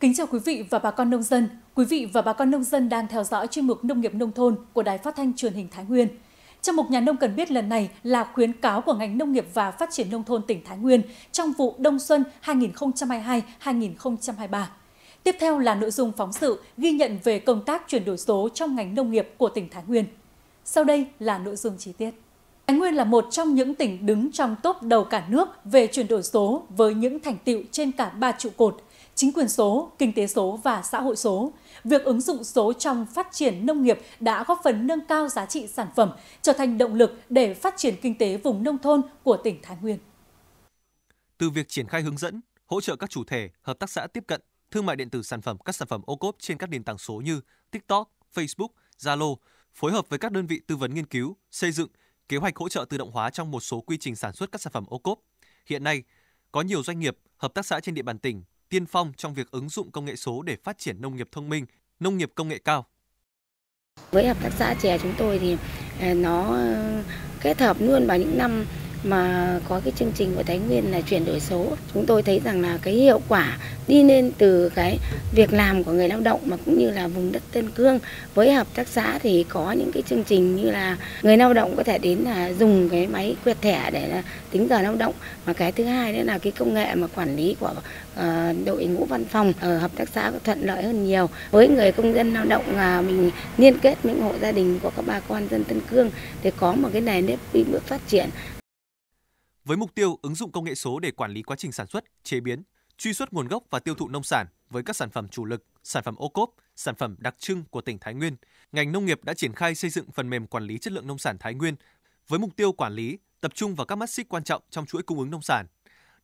Kính chào quý vị và bà con nông dân. Quý vị và bà con nông dân đang theo dõi chuyên mục Nông nghiệp nông thôn của Đài Phát thanh Truyền hình Thái Nguyên. Trong mục nhà nông cần biết lần này là khuyến cáo của ngành nông nghiệp và phát triển nông thôn tỉnh Thái Nguyên trong vụ đông xuân 2022-2023. Tiếp theo là nội dung phóng sự ghi nhận về công tác chuyển đổi số trong ngành nông nghiệp của tỉnh Thái Nguyên. Sau đây là nội dung chi tiết. Thái Nguyên là một trong những tỉnh đứng trong top đầu cả nước về chuyển đổi số với những thành tiệu trên cả ba trụ cột chính quyền số, kinh tế số và xã hội số. Việc ứng dụng số trong phát triển nông nghiệp đã góp phần nâng cao giá trị sản phẩm, trở thành động lực để phát triển kinh tế vùng nông thôn của tỉnh Thái Nguyên. Từ việc triển khai hướng dẫn, hỗ trợ các chủ thể, hợp tác xã tiếp cận thương mại điện tử sản phẩm các sản phẩm ô cốp trên các nền tảng số như TikTok, Facebook, Zalo, phối hợp với các đơn vị tư vấn nghiên cứu, xây dựng kế hoạch hỗ trợ tự động hóa trong một số quy trình sản xuất các sản phẩm ô cốp. Hiện nay, có nhiều doanh nghiệp, hợp tác xã trên địa bàn tỉnh tiên phong trong việc ứng dụng công nghệ số để phát triển nông nghiệp thông minh, nông nghiệp công nghệ cao. Với hợp tác xã chè chúng tôi thì à, nó ờ, kết hợp luôn vào những năm mà có cái chương trình của Thái Nguyên là chuyển đổi số. Chúng tôi thấy rằng là cái hiệu quả đi lên từ cái việc làm của người lao động mà cũng như là vùng đất Tân Cương với hợp tác xã thì có những cái chương trình như là người lao động có thể đến là dùng cái máy quẹt thẻ để là tính giờ lao động mà cái thứ hai nữa là cái công nghệ mà quản lý của ờ, đội ngũ văn phòng ở hợp tác xã thuận lợi hơn nhiều với người công dân lao động là mình liên kết những hộ gia đình của các bà con dân Tân Cương để có một cái nền nếp bứt phát triển với mục tiêu ứng dụng công nghệ số để quản lý quá trình sản xuất, chế biến, truy xuất nguồn gốc và tiêu thụ nông sản với các sản phẩm chủ lực, sản phẩm ô cốp, sản phẩm đặc trưng của tỉnh Thái Nguyên. Ngành nông nghiệp đã triển khai xây dựng phần mềm quản lý chất lượng nông sản Thái Nguyên với mục tiêu quản lý, tập trung vào các mắt xích quan trọng trong chuỗi cung ứng nông sản.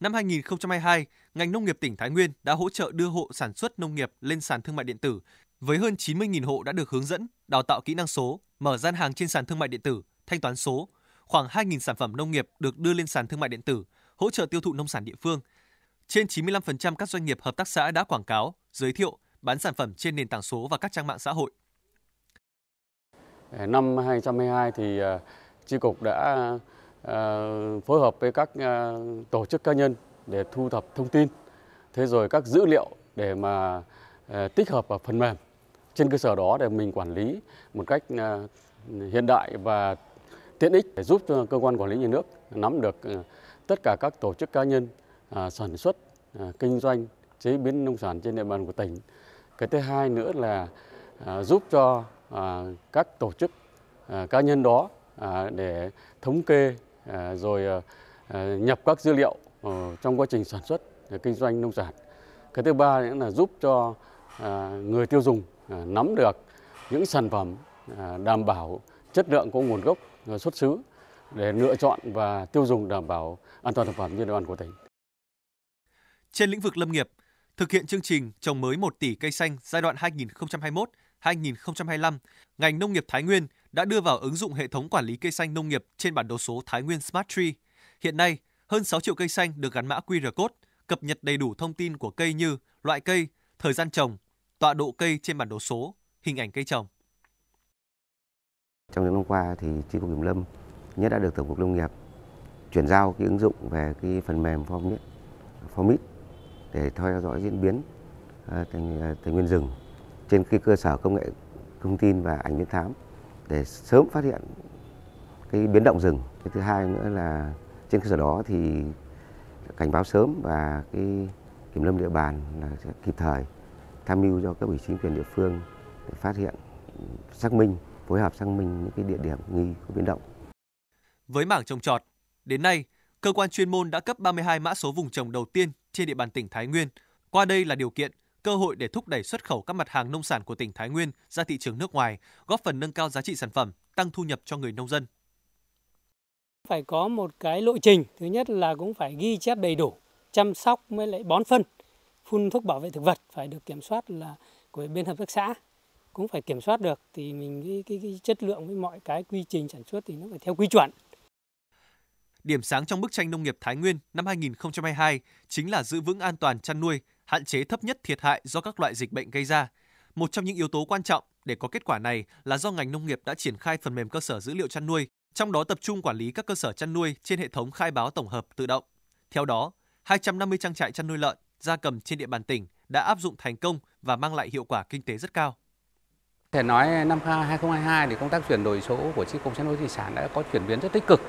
Năm 2022, ngành nông nghiệp tỉnh Thái Nguyên đã hỗ trợ đưa hộ sản xuất nông nghiệp lên sàn thương mại điện tử với hơn 90.000 hộ đã được hướng dẫn, đào tạo kỹ năng số, mở gian hàng trên sàn thương mại điện tử, thanh toán số, khoảng 2.000 sản phẩm nông nghiệp được đưa lên sàn thương mại điện tử, hỗ trợ tiêu thụ nông sản địa phương. Trên 95% các doanh nghiệp hợp tác xã đã quảng cáo, giới thiệu, bán sản phẩm trên nền tảng số và các trang mạng xã hội. Ờ, năm 2022 thì Chi ờ, cục đã ờ, phối hợp với các tổ chức cá nhân để thu thập thông tin, thế rồi các dữ liệu để mà tích hợp vào phần mềm. Trên cơ sở đó để mình quản lý một cách hiện đại và tiện ích để giúp cho cơ quan quản lý nhà nước nắm được ờ, tất cả các tổ chức cá nhân ờ, sản xuất, ờ, kinh doanh, chế biến nông sản trên địa bàn của tỉnh. Cái thứ hai nữa là giúp cho các tổ chức cá nhân đó để thống kê rồi nhập các dữ liệu trong quá trình sản xuất, kinh doanh nông sản. Cái thứ ba nữa là giúp cho người tiêu dùng nắm được những sản phẩm đảm bảo chất lượng của nguồn gốc xuất xứ để lựa chọn và tiêu dùng đảm bảo an toàn thực phẩm trên địa bàn của tỉnh. Trên lĩnh vực lâm nghiệp, thực hiện chương trình trồng mới 1 tỷ cây xanh giai đoạn 2021-2025, ngành nông nghiệp Thái Nguyên đã đưa vào ứng dụng hệ thống quản lý cây xanh nông nghiệp trên bản đồ số Thái Nguyên Smart Tree. Hiện nay, hơn 6 triệu cây xanh được gắn mã QR code, cập nhật đầy đủ thông tin của cây như loại cây, thời gian trồng, tọa độ cây trên bản đồ số, hình ảnh cây trồng. Trong những năm qua thì tri cục kiểm lâm nhất đã được Tổng cục Nông nghiệp chuyển giao cái ứng dụng về cái phần mềm Formit, Formit để theo dõi diễn biến tài, tài à, nguyên rừng trên cái cơ sở công nghệ thông tin và ảnh viễn thám để sớm phát hiện cái biến động rừng. Cái thứ hai nữa là trên cơ sở đó thì cảnh báo sớm và cái kiểm lâm địa bàn là sẽ kịp thời tham mưu cho các ủy chính quyền địa phương để phát hiện xác minh phối hợp xác minh những cái địa điểm nghi có biến động. Với mảng trồng trọt, đến nay, cơ quan chuyên môn đã cấp 32 mã số vùng trồng đầu tiên trên địa bàn tỉnh Thái Nguyên. Qua đây là điều kiện, cơ hội để thúc đẩy xuất khẩu các mặt hàng nông sản của tỉnh Thái Nguyên ra thị trường nước ngoài, góp phần nâng cao giá trị sản phẩm, tăng thu nhập cho người nông dân. Phải có một cái lộ trình, thứ nhất là cũng phải ghi chép đầy đủ, chăm sóc mới lại bón phân, phun thuốc bảo vệ thực vật phải được kiểm soát là của bên hợp tác xã cũng phải kiểm soát được thì mình cái, cái, cái chất lượng với mọi cái quy trình sản xuất thì nó phải theo quy chuẩn. Điểm sáng trong bức tranh nông nghiệp Thái Nguyên năm 2022 chính là giữ vững an toàn chăn nuôi, hạn chế thấp nhất thiệt hại do các loại dịch bệnh gây ra. Một trong những yếu tố quan trọng để có kết quả này là do ngành nông nghiệp đã triển khai phần mềm cơ sở dữ liệu chăn nuôi, trong đó tập trung quản lý các cơ sở chăn nuôi trên hệ thống khai báo tổng hợp tự động. Theo đó, 250 trang trại chăn nuôi lợn, gia cầm trên địa bàn tỉnh đã áp dụng thành công và mang lại hiệu quả kinh tế rất cao. Thể nói năm 2022 thì công tác chuyển đổi số của chi cục chăn nuôi thủy sản đã có chuyển biến rất tích cực.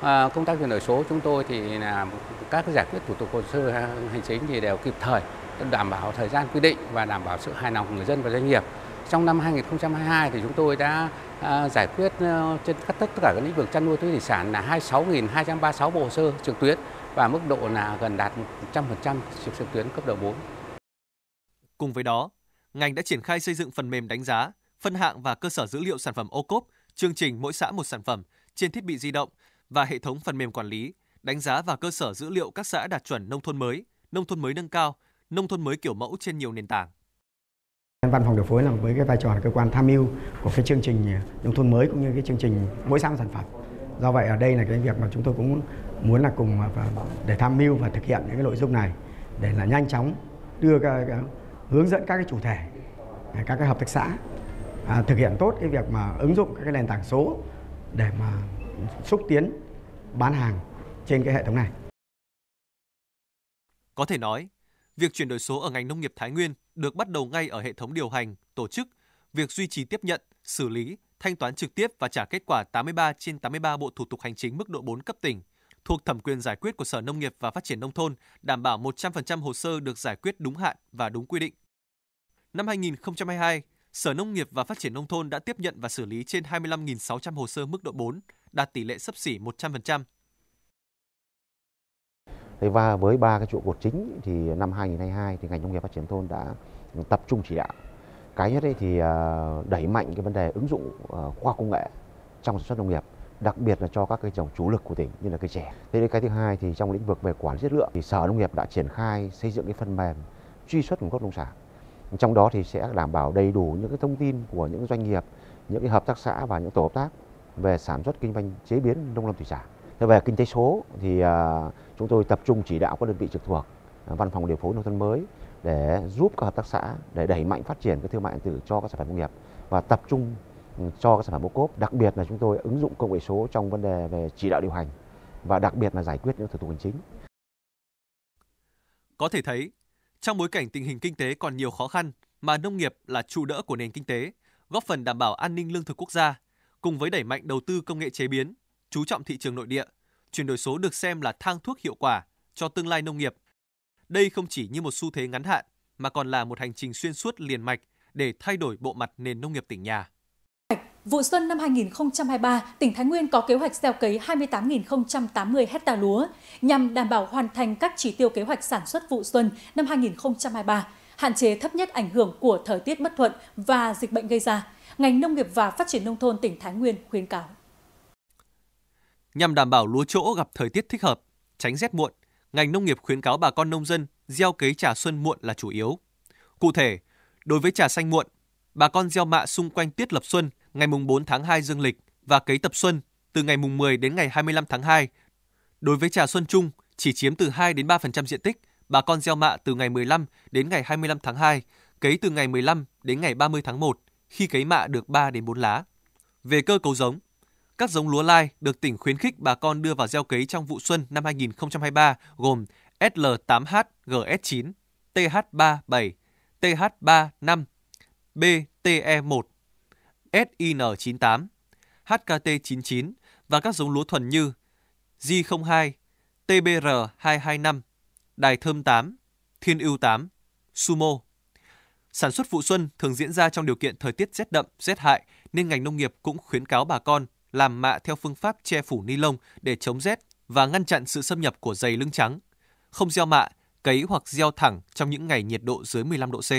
À, công tác chuyển đổi số chúng tôi thì là các giải quyết thủ tục hồ sơ hành chính thì đều kịp thời, đảm bảo thời gian quy định và đảm bảo sự hài lòng của người dân và doanh nghiệp. Trong năm 2022 thì chúng tôi đã à, giải quyết ờ, trên tất cả các lĩnh vực chăn nuôi thủy sản là 26.236 bộ hồ sơ trực tuyến và mức độ là gần đạt 100% trực tuyến cấp độ 4. Cùng với đó, ngành đã triển khai xây dựng phần mềm đánh giá phân hạng và cơ sở dữ liệu sản phẩm ô cốp, chương trình mỗi xã một sản phẩm trên thiết bị di động và hệ thống phần mềm quản lý, đánh giá và cơ sở dữ liệu các xã đạt chuẩn nông thôn mới, nông thôn mới nâng cao, nông thôn mới kiểu mẫu trên nhiều nền tảng. Văn phòng điều phối là với cái vai trò là cơ quan tham mưu của cái chương trình nông thôn mới cũng như cái chương trình mỗi xã một sản phẩm. Do vậy ở đây là cái việc mà chúng tôi cũng muốn là cùng để tham mưu và thực hiện những cái nội dung này để là nhanh chóng đưa cái, cái hướng dẫn các cái chủ thể các cái hợp tác xã à, thực hiện tốt cái việc mà ứng dụng các cái nền tảng số để mà xúc tiến bán hàng trên cái hệ thống này. Có thể nói, việc chuyển đổi số ở ngành nông nghiệp Thái Nguyên được bắt đầu ngay ở hệ thống điều hành, tổ chức, việc duy trì tiếp nhận, xử lý, thanh toán trực tiếp và trả kết quả 83 trên 83 bộ thủ tục hành chính mức độ 4 cấp tỉnh thuộc thẩm quyền giải quyết của Sở Nông nghiệp và Phát triển Nông thôn, đảm bảo 100% hồ sơ được giải quyết đúng hạn và đúng quy định. Năm 2022, Sở Nông nghiệp và Phát triển Nông thôn đã tiếp nhận và xử lý trên 25.600 hồ sơ mức độ 4, đạt tỷ lệ sấp xỉ 100%. Và với ba cái trụ cột chính thì năm 2022 thì ngành nông nghiệp phát triển thôn đã tập trung chỉ đạo. Cái nhất thì à, đẩy mạnh cái vấn đề ứng dụng à, khoa công nghệ trong sản xuất nông nghiệp đặc biệt là cho các cây trồng chủ lực của tỉnh như là cây chè. Thế đến cái thứ hai thì trong lĩnh vực về quản lý chất lượng thì Sở Nông nghiệp đã triển khai xây dựng cái phần mềm truy xuất nguồn gốc nông sản trong đó thì sẽ đảm bảo đầy đủ những cái thông tin của những doanh nghiệp những cái hợp tác xã và những tổ hợp tác về sản xuất kinh doanh chế biến nông lâm thủy sản thế về kinh tế số thì à, chúng tôi tập trung chỉ đạo các đơn vị trực thuộc à, văn phòng điều phối nông thôn mới để giúp các hợp tác xã để đẩy mạnh phát triển cái thương mại điện tử cho các sản phẩm công nghiệp và tập trung ừ, cho các sản phẩm ô cốp đặc biệt là chúng tôi ứng dụng công nghệ số trong vấn đề về chỉ đạo điều hành và đặc biệt là giải quyết những thủ tục hành chính có thể thấy trong bối cảnh tình hình kinh tế còn nhiều khó khăn mà nông nghiệp là trụ đỡ của nền kinh tế, góp phần đảm bảo an ninh lương thực quốc gia, cùng với đẩy mạnh đầu tư công nghệ chế biến, chú trọng thị trường nội địa, chuyển đổi số được xem là thang thuốc hiệu quả cho tương lai nông nghiệp. Đây không chỉ như một xu thế ngắn hạn mà còn là một hành trình xuyên suốt liền mạch để thay đổi bộ mặt nền nông nghiệp tỉnh nhà. Vụ xuân năm 2023, tỉnh Thái Nguyên có kế hoạch gieo cấy 28.080 hecta lúa nhằm đảm bảo hoàn thành các chỉ tiêu kế hoạch sản xuất vụ xuân năm 2023, hạn chế thấp nhất ảnh hưởng của thời tiết bất thuận và dịch bệnh gây ra. Ngành Nông nghiệp và Phát triển Nông thôn tỉnh Thái Nguyên khuyến cáo. Nhằm đảm bảo lúa chỗ gặp thời tiết thích hợp, tránh rét muộn, ngành nông nghiệp khuyến cáo bà con nông dân gieo cấy trà xuân muộn là chủ yếu. Cụ thể, đối với trà xanh muộn, bà con gieo mạ xung quanh tiết lập xuân ngày mùng 4 tháng 2 dương lịch và cấy tập xuân từ ngày mùng 10 đến ngày 25 tháng 2. Đối với trà xuân trung chỉ chiếm từ 2 đến 3% diện tích, bà con gieo mạ từ ngày 15 đến ngày 25 tháng 2, cấy từ ngày 15 đến ngày 30 tháng 1 khi cấy mạ được 3 đến 4 lá. Về cơ cấu giống, các giống lúa lai được tỉnh khuyến khích bà con đưa vào gieo cấy trong vụ xuân năm 2023 gồm SL8H GS9, TH37, TH35, BTE1, SIN98, HKT99 và các giống lúa thuần như G02, TBR225, Đài Thơm 8, Thiên Ưu 8, Sumo. Sản xuất vụ xuân thường diễn ra trong điều kiện thời tiết rét đậm, rét hại nên ngành nông nghiệp cũng khuyến cáo bà con làm mạ theo phương pháp che phủ ni lông để chống rét và ngăn chặn sự xâm nhập của dày lưng trắng. Không gieo mạ, cấy hoặc gieo thẳng trong những ngày nhiệt độ dưới 15 độ C.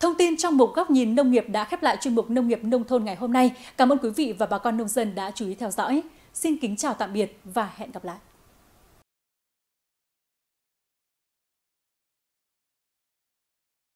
Thông tin trong mục góc nhìn nông nghiệp đã khép lại chuyên mục nông nghiệp nông thôn ngày hôm nay. Cảm ơn quý vị và bà con nông dân đã chú ý theo dõi. Xin kính chào tạm biệt và hẹn gặp lại.